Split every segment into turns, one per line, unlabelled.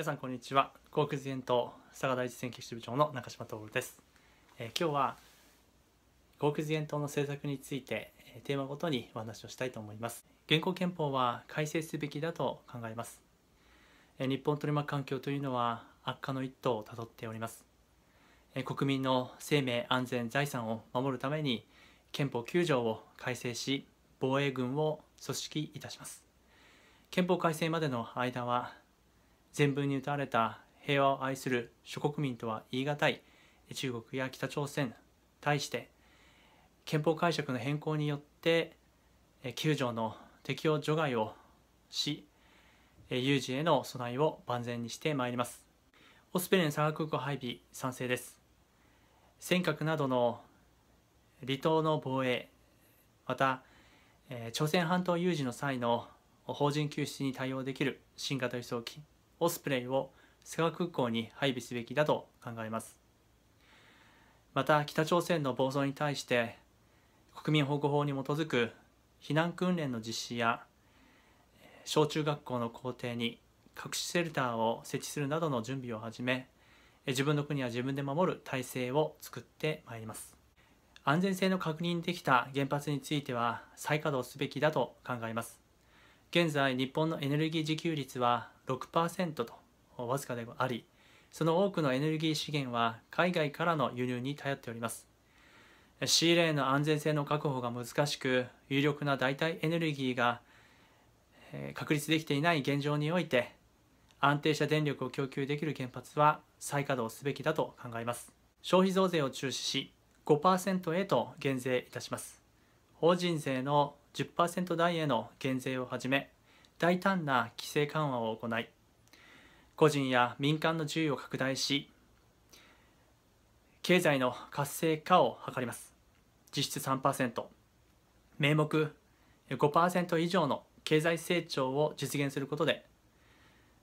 皆さんこんにちは航空自衛党佐賀第一線挙支部長の中島徹です、えー、今日は航空自衛党の政策について、えテーマごとにお話をしたいと思います現行憲法は改正すべきだと考えます、えー、日本取り巻く環境というのは悪化の一途をたどっております、え国民の生命安全財産を守るために憲法9条を改正し防衛軍を組織いたします憲法改正までの間は全文に歌われた平和を愛する諸国民とは言い難い中国や北朝鮮に対して憲法解釈の変更によって9条の適用除外をし有事への備えを万全にしてまいりますオスペレン佐賀空港配備賛成です尖閣などの離島の防衛また朝鮮半島有事の際の邦人救出に対応できる新型輸送機オスプレイを佐賀空港に配備すべきだと考えますまた北朝鮮の暴走に対して国民保護法に基づく避難訓練の実施や小中学校の校庭に各種シェルターを設置するなどの準備を始め自分の国は自分で守る体制を作ってまいります安全性の確認できた原発については再稼働すべきだと考えます現在日本のエネルギー自給率は6%とわずかでありその多くのエネルギー資源は海外からの輸入に頼っておりますシーレーンの安全性の確保が難しく有力な代替エネルギーが確立できていない現状において安定した電力を供給できる原発は再稼働すべきだと考えます消費増税を中止し5%へと減税いたします法人税の10%台への減税をはじめ大胆な規制緩和を行い個人や民間の自由を拡大し経済の活性化を図ります実質3%名目5%以上の経済成長を実現することで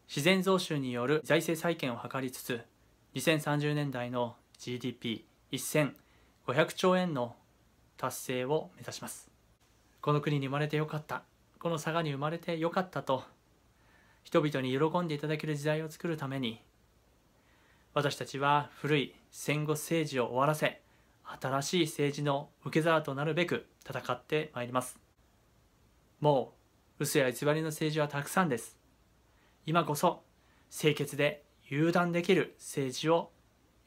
自然増収による財政再建を図りつつ2030年代の GDP1500 兆円の達成を目指します。この国に生まれてよかったこの佐賀に生まれてよかったと人々に喜んでいただける時代を作るために私たちは古い戦後政治を終わらせ新しい政治の受け皿となるべく戦ってまいりますもう嘘や偽りの政治はたくさんです今こそ清潔で油断できる政治を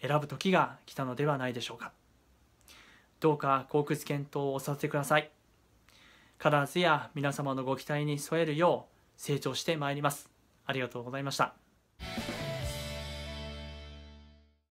選ぶ時が来たのではないでしょうかどうか幸屈検討をさせてください必ずや皆様のご期待に添えるよう成長してまいりますありがとうございました